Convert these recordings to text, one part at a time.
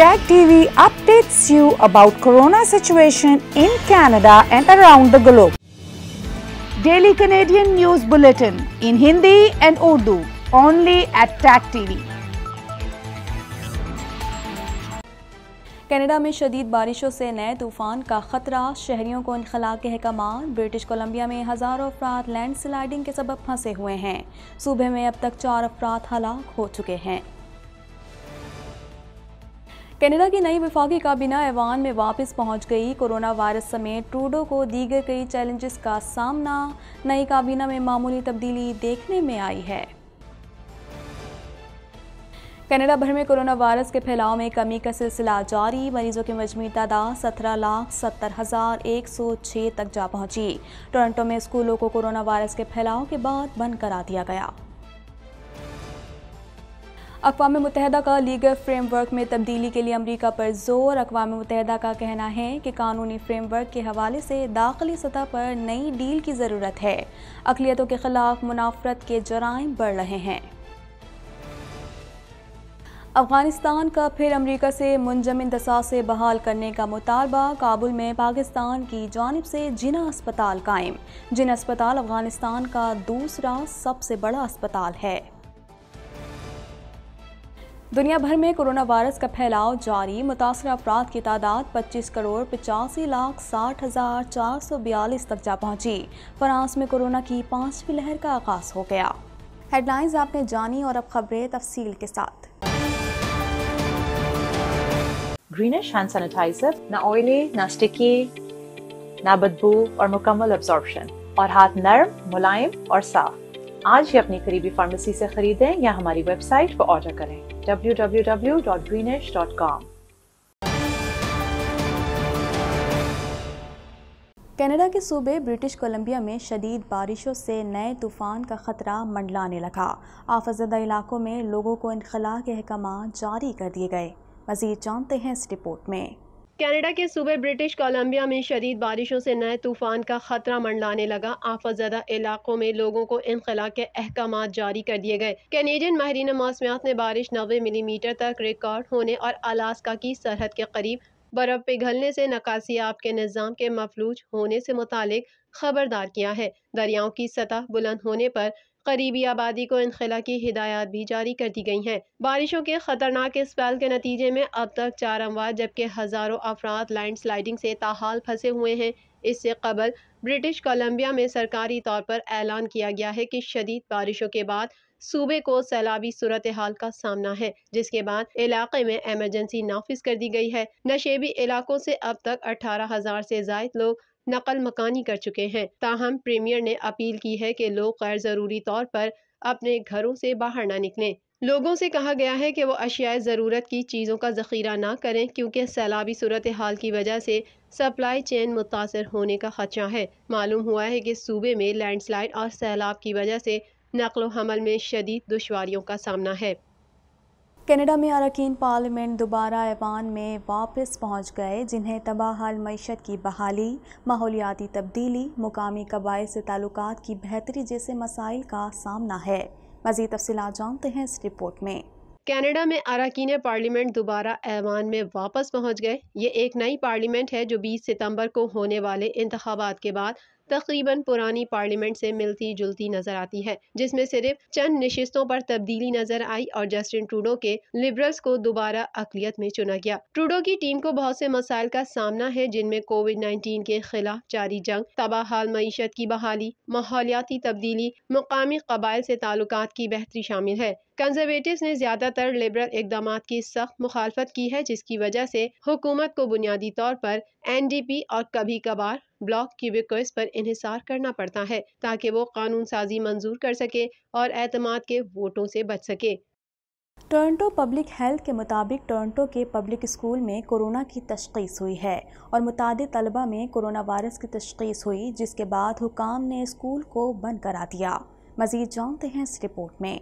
Tag TV updates you about corona situation in Canada and around the globe. Daily Canadian News Bulletin in Hindi and Urdu only at Tag TV. Canada में शदीद बारिशों से नए तूफ़ान का ख़तरा शहरीों को इनखला के अहकाम ब्रिटिश कोलंबिया में हज़ारों अफराद लैंड स्लाइडिंग के सबब फंसे हुए हैं सूबे में अब तक चार अफराद हलाक हो चुके हैं कनाडा की नई विफाकी काबीना ऐवान में वापस पहुंच गई कोरोना वायरस समेत ट्रूडो को दीगर कई चैलेंजेस का सामना नई काबीना में मामूली तब्दीली देखने में आई है कनाडा भर में कोरोना वायरस के फैलाव में कमी का सिलसिला जारी मरीजों की मजमू तादाद सत्रह लाख सत्तर हज़ार एक सौ छः तक जा पहुंची टोरंटो में स्कूलों को कोरोना वायरस के फैलाव के बाद बंद करा दिया गया अकवा मुतहदा का लीगल फ्रेमवर्क में तब्दीली के लिए अमरीका पर जोर अकवा मुतहदा का कहना है कि कानूनी फ्रेमवर्क के हवाले से दाखिली सतह पर नई डील की ज़रूरत है अकलीतों के ख़िलाफ़ मुनाफरत के जराइम बढ़ रहे हैं अफगानिस्तान का फिर अमरीका से मुंजम दसा से बहाल करने का मुतालबा काबुल में पाकिस्तान की जानब से जिना अस्पताल कायम जिना अस्पताल अफगानिस्तान का दूसरा सबसे बड़ा अस्पताल है दुनिया भर में कोरोना वायरस का फैलाव जारी मुतासर अफराद की तादाद 25 करोड़ पचासी लाख साठ हज़ार चार सौ बयालीस तक जा पहुंची फ्रांस में कोरोना की पांचवी लहर का आगाज हो गया हेडलाइंस आपने जानी और अब खबरें तफसील के साथ ग्रीनिश हैंड सैनिटाइजर ना ऑयली ना स्टिकी ना बदबू और मुकम्मल और हाथ नर्म मुलायम और साफ आज ही अपनी करीबी फार्मेसी से खरीदें या हमारी वेबसाइट पर ऑर्डर करें www.greenesh.com कनाडा के सूबे ब्रिटिश कोलंबिया में शदीद बारिशों से नए तूफ़ान का ख़तरा मंडलाने लगा आफजदा इलाकों में लोगों को इनखला के अहकाम जारी कर दिए गए मज़ीद जानते हैं इस रिपोर्ट में कनाडा के सूबे ब्रिटिश कोलंबिया में शदीद बारिशों से नए तूफान का खतरा मंडलाने लगा आफतजदा इलाकों में लोगों को इनखला के अहकाम जारी कर दिए गए कैनेडियन माहरीन मौसमियात ने बारिश नबे मिलीमीटर तक रिकॉर्ड होने और अलास्का की सरहद के करीब बर्फ़ पिघलने से नकासियाब के निज़ाम के मफलूज होने से मुतल खबरदार किया है दरियाओं की सतह बुलंद होने पर करीबी आबादी को इनखिला की हिदायत भी जारी कर दी गई हैं बारिशों के खतरनाक स्पेल के नतीजे में अब तक चार अमवात जबकि हज़ारों अफराद लैंड स्लाइडिंग से ताहाल फंसे हुए हैं इससे कबल ब्रिटिश कोलंबिया में सरकारी तौर पर ऐलान किया गया है कि शदीद बारिशों के बाद सूबे को सैलाबी सूरत हाल का सामना है जिसके बाद इलाके में एमरजेंसी नाफिज कर दी गई है नशेबी इलाकों से अब तक अठारह हजार से जायद लोग नकल मकानी कर चुके हैं ताहम प्रीमियर ने अपील की है कि लोग गैर ज़रूरी तौर पर अपने घरों से बाहर ना निकलें लोगों से कहा गया है कि वो अशियाए ज़रूरत की चीज़ों का ज़ख़ीरा ना करें क्योंकि सैलाबी सूरत हाल की वजह से सप्लाई चेन मुतासर होने का ख़दशा है मालूम हुआ है कि सूबे में लैंडस्लाइड और सैलाब की वजह से नकलोहमल हमल में शदीद दुशारियों का सामना है कनाडा में अरकान पार्लियामेंट दोबारा ऐवान में वापस पहुंच गए जिन्हें हाल मीशत की बहाली माहौलियाती तब्दीली मुकामी कबाइल से ताल्लुक की बेहतरी जैसे मसाइल का सामना है मज़ीद तफसी जानते हैं इस रिपोर्ट में कनाडा में अरकान पार्लियामेंट दोबारा ऐवान में वापस पहुंच गए ये एक नई पार्लियामेंट है जो 20 सितंबर को होने वाले इंतबात के बाद तकरीबन पुरानी पार्लियामेंट से मिलती जुलती नजर आती है जिसमें सिर्फ चंद नशस्तों पर तब्दीली नजर आई और जस्टिन ट्रूडो के लिबरल्स को दोबारा अकलियत में चुना गया ट्रूडो की टीम को बहुत से मसाइल का सामना है जिनमें कोविड नाइन्टीन के खिलाफ जारी जंग तबाहाल मीशत की बहाली माहौलियाती तब्दीली मकामी कबाइल से ताल्लुक की बेहतरी शामिल है कंजरवेटिव ने ज्यादातर लिबरल इकदाम की सख्त मुखालफत की है जिसकी वजह से हुकूमत को बुनियादी तौर पर एन डी पी और कभी कभार ब्लॉक की रिक्वेस्ट पर इहिसार करना पड़ता है ताकि वो कानून साजी मंजूर कर सके और अतमाद के वोटों से बच सके टोरंटो पब्लिक हेल्थ के मुताबिक टोरंटो के पब्लिक स्कूल में कोरोना की तशखीस हुई है और मुतद तलबा में कोरोना वायरस की तशखीस हुई जिसके बाद हुकाम ने स्कूल को बंद करा दिया मज़ीद जानते हैं इस रिपोर्ट में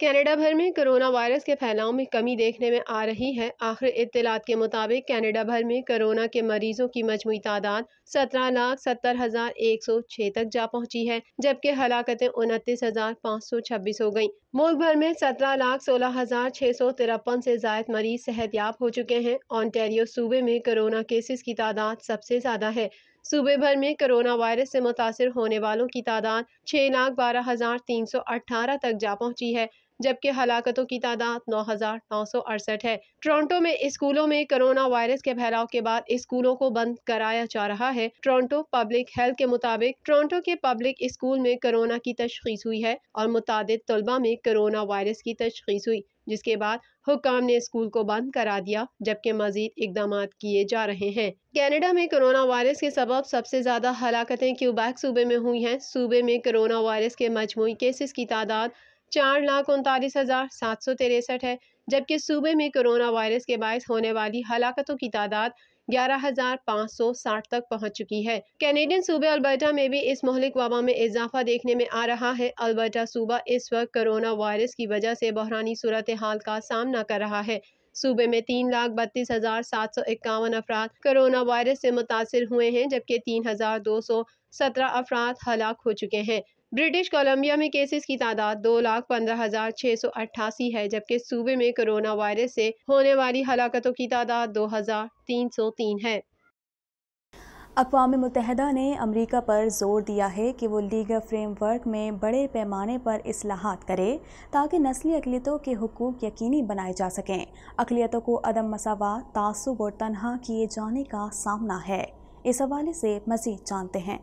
कनाडा भर में कोरोना वायरस के फैलाव में कमी देखने में आ रही है आखिर इतलात के मुताबिक कनाडा भर में कोरोना के मरीजों की मजमू तादाद सत्रह लाख सत्तर हज़ार एक सौ छः तक जा पहुंची है जबकि हलाकतें उनतीस हज़ार पाँच सौ छब्बीस हो गयी मुल्क भर में सत्रह लाख सोलह हज़ार छः सौ तिरपन से जायद मरीज सेहतियाब हो चुके हैं ऑनटेरियो सूबे में कोरोना केसेस की तादाद सबसे ज़्यादा है सूबे भर में कोरोना वायरस से मुतासर होने वालों की तादाद छः लाख बारह हज़ार तीन सौ अठारह तक जा पहुंची है जबकि हलाकतों की तादाद नौ हज़ार नौ सौ अड़सठ है टोरंटो में स्कूलों में कोरोना वायरस के फैलाव के बाद स्कूलों को बंद कराया जा रहा है टोरंटो पब्लिक हेल्थ के मुताबिक टोरंटो के पब्लिक स्कूल में कोरोना की तशखीस हुई है और मुताद तलबा में कोरोना वायरस की तशखीस हुई जिसके बाद हुकाम ने स्कूल को बंद करा दिया जबकि मजीद इकदाम किए जा रहे हैं कनाडा में कोरोना वायरस के सबब सबसे ज़्यादा हलाकतें क्यूबैक सूबे में हुई हैं सूबे में कोरोना वायरस के मजमू केसेस की तादाद चार लाख उनतालीस हज़ार सात सौ तिरसठ है जबकि सूबे में कोरोना वायरस के बायस होने वाली हलाकतों की तादाद ग्यारह हजार पाँच सौ साठ तक पहुँच चुकी है कैनेडियन सूबे अल्बर्टा में भी इस मोहलिक वबा में इजाफा देखने में आ रहा है अल्बर्टा सूबा इस वक्त कोरोना वायरस की वजह से बहरानी सूरत हाल का सामना कर रहा है सूबे में तीन लाख बत्तीस हजार सात सौ इक्यावन अफराद कोरोना वायरस से मुतासर हुए हैं जबकि तीन हजार दो सौ सत्रह अफराद हलाक हो चुके हैं ब्रिटिश कोलंबिया में केसेस की तादाद दो लाख पंद्रह हजार छः सौ अट्ठासी है जबकि सूबे में कोरोना वायरस से होने वाली हलाकतों की तादाद दो हजार तीन सौ तीन है अकवा मुतहदा ने अमरीका पर जोर दिया है कि वो लीगल फ्रेमवर्क में बड़े पैमाने पर असलाहत करे ताकि नस्ली अकलीतों के हकूक़ यकीनी बनाए जा सकें अकलीतों को अदम मसावा तासुब और तनहा किए जाने का सामना है इस हवाले से मज़ीद जानते हैं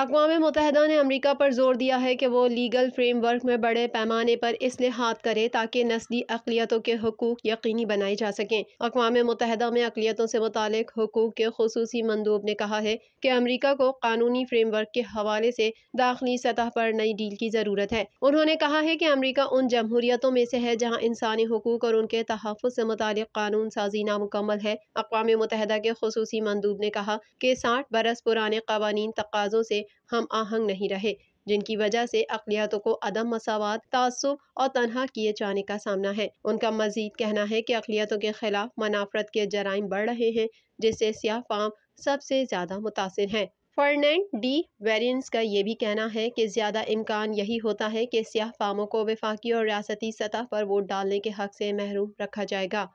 अकवा मतहदा ने अमरीका पर जोर दिया है कि वो लीगल फ्रेमवर्क में बड़े पैमाने पर इस लिहात करे ताकि नस्ली अकलीतों के हकूक यकीनी बनाए जा सकें अकवा मतहदा में अकलीतों से मुतक हकूक के खसूस मंदूब ने कहा है कि अमरीका को कानूनी फ्रेमवर्क के हवाले से दाखिली सतह पर नई डील की ज़रूरत है उन्होंने कहा है कि अमरीका उन जमहूरीतों में से है जहाँ इंसानी हकूक और उनके तहफ़ से मुतक कानून साजी नामुकम्मल है अकवा मतहदा के खसूस मंदूब ने कहा कि साठ बरस पुराने कवानी तकाज़ों से हम आहंग नहीं रहे जिनकी वजह से अकलियतों को अदम मसावत तसब और तनहा किए जाने का सामना है उनका मजीद कहना है कि अकलियतों के खिलाफ मनाफरत के जराइम बढ़ रहे हैं जिससे सियाह फाम सबसे ज़्यादा मुतासर हैं फर्नैंड डी वेरियंस का ये भी कहना है कि ज़्यादा इम्कान यही होता है कि सियाह फामों को विफाकी और रियासती सतह पर वोट डालने के हक से महरूम रखा जाएगा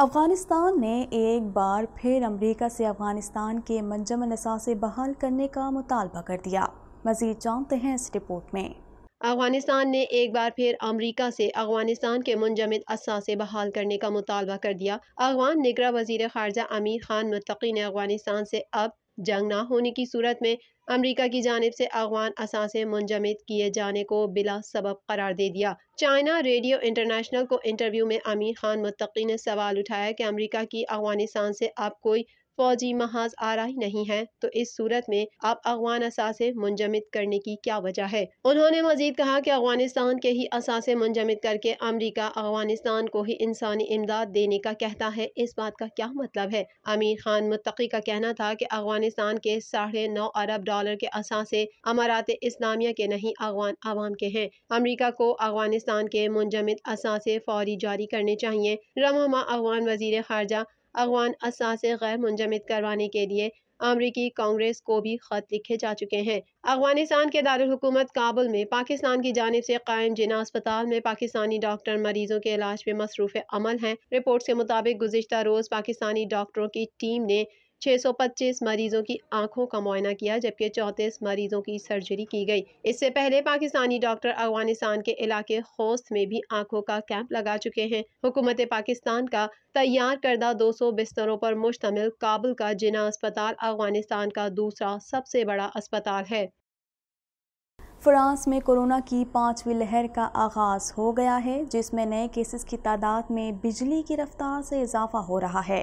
अफ़गानिस्तान ने एक बार फिर अमरीका से अफ़गानिस्तान के मंजम नसा से बहाल करने का मुतालबा कर दिया मजीद जानते हैं इस रिपोर्ट में अफगानिस्तान ने एक बार फिर अमरीका से अफगानिस्तान के मुंजमद असा से बहाल करने का मुतालबा कर दिया अफगान निगरा वजीर खारजा आमिर खान मतकी ने अफगानिस्तान से अब जंग ना होने की सूरत में अमरीका की जानब से अफगान असासे मुंजमद किए जाने को बिला सबब करार दे दिया चाइना रेडियो इंटरनेशनल को इंटरव्यू में आमिर खान मुतकी ने सवाल उठाया कि अमरीका की अफगानिस्तान से अब कोई फौजी महाज आरा ही नहीं है तो इस सूरत में आप अफगान असासे मुंजमद करने की क्या वजह है उन्होंने मजीद कहा कि अफगानिस्तान के ही असासे मुंजमद करके अमरीका अफगानिस्तान को ही इंसानी इमदाद देने का कहता है इस बात का क्या मतलब है आमिर खान मुतकी का कहना था कि अफगानिस्तान के साढ़े नौ अरब डॉलर के असासे अमारात इस्लामिया के नहीं अफगान आवाम के हैं अमरीका को अफगानिस्तान के मुंजमद असासे फौरी जारी करने चाहिए रमामा अफगान वजीर खारजा अगवान असा से गैर मुंजमद करवाने के लिए अमरीकी कांग्रेस को भी खत लिखे जा चुके हैं अफगानिस्तान के दारकूमत काबुल में पाकिस्तान की जानब से कायम जिना अस्पताल में पाकिस्तानी डॉक्टर मरीजों के इलाज में मसरूफ़ अमल हैं रिपोर्ट के मुताबिक गुजशत रोज़ पाकिस्तानी डॉक्टरों की टीम ने 625 मरीजों की आंखों का मुआयना किया जबकि चौंतीस मरीजों की सर्जरी की गई इससे पहले पाकिस्तानी डॉक्टर अफगानिस्तान के इलाके खोस्त में भी आंखों का कैंप लगा चुके हैं हुकूमत पाकिस्तान का तैयार करदा 200 बिस्तरों पर मुश्तमिल काबुल का जिना अस्पताल अफगानिस्तान का दूसरा सबसे बड़ा अस्पताल है फ्रांस में कोरोना की पाँचवीं लहर का आगाज़ हो गया है जिसमें नए केसेस की तादाद में बिजली की रफ्तार से इजाफा हो रहा है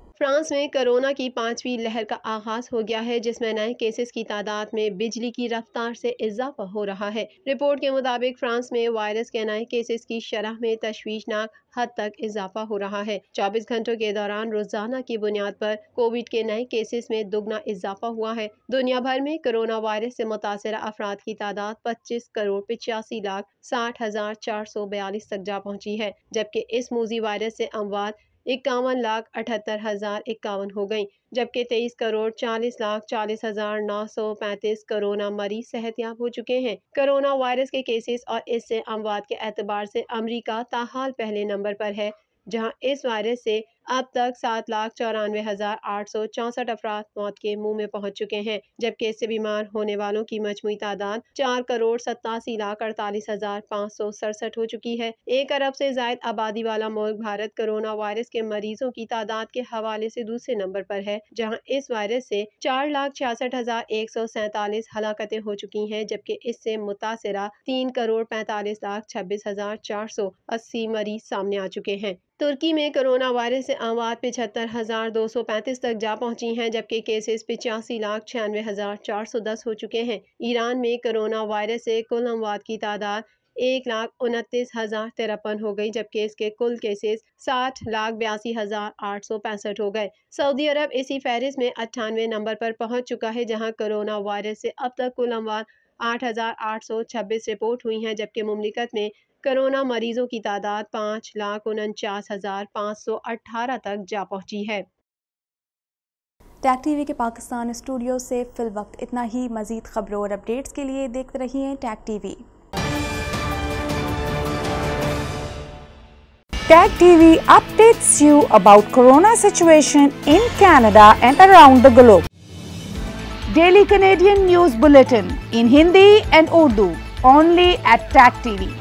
फ्रांस में कोरोना की पाँचवीं लहर का आगाज हो गया है जिसमें नए केसेस की तादाद में बिजली की रफ्तार से इजाफा हो रहा है रिपोर्ट के मुताबिक फ्रांस में वायरस के नए केसेस की शरह में तशवीशनाक हद तक इजाफा हो रहा है 24 घंटों के दौरान रोजाना की बुनियाद पर कोविड के नए केसेस में दुगना इजाफा हुआ है दुनिया भर में कोरोना वायरस से मुतासर अफराद की तादाद 25 करोड़ पिचासी लाख साठ हजार चार सौ बयालीस तक जा पहुंची है जबकि इस मूजी वायरस से अमवात इक्यावन लाख अठहत्तर हज़ार इक्यावन हो गई जबकि तेईस करोड़ चालीस लाख चालीस हज़ार नौ सौ पैंतीस कोरोना मरीज सेहतियाब हो चुके हैं कोरोना वायरस के केसेस और इससे अमवात के एतबार से अमरीका ताहाल पहले नंबर पर है जहाँ इस वायरस से अब तक सात लाख चौरानवे हजार आठ सौ चौंसठ अफराद मौत के मुंह में पहुंच चुके हैं जबकि इससे बीमार होने वालों की मजमू तादाद चार करोड़ सतासी लाख अड़तालीस हजार पाँच सौ सड़सठ हो चुकी है एक अरब से जायद आबादी वाला मुल्क भारत कोरोना वायरस के मरीजों की तादाद के हवाले से दूसरे नंबर पर है जहाँ इस वायरस से चार लाख छियासठ हजार एक सौ सैतालीस हलाकतें हो चुकी हैं जबकि इससे मुतासरा तीन करोड़ पैंतालीस लाख छब्बीस हजार चार सौ अस्सी मरीज सामने आ चुके हैं तुर्की में कोरोना वायरस आवाद पिछहत्तर हज़ार दो सौ पैंतीस तक जा पहुँची हैं जबकि केसेस पिचासी लाख छियानवे हज़ार चार सौ दस हो चुके हैं ईरान में कोरोना वायरस से कुल अमवाद की तादाद एक लाख उनतीस हज़ार तिरपन हो गई जबकि इसके कुल केसेस साठ लाख बयासी हज़ार आठ सौ पैंसठ हो गए सऊदी अरब इसी फहरिस्त में अट्ठानवे नंबर पर पहुँच चुका है जहाँ कोरोना वायरस से अब तक कुल अमवाद आठ हज़ार आठ सौ छब्बीस रिपोर्ट हुई हैं जबकि ममलिकत में कोरोना मरीजों की तादाद पाँच लाख उनचास हज़ार पाँच सौ अट्ठारह तक जा पहुंची है टैग टीवी के पाकिस्तान स्टूडियो से फिल वक्त इतना ही मजीद खबरों और अपडेट्स के लिए देखते रहिए Tag TV Tag TV updates you about corona situation in Canada and around the globe. Daily Canadian News Bulletin in Hindi and Urdu only at Tag TV.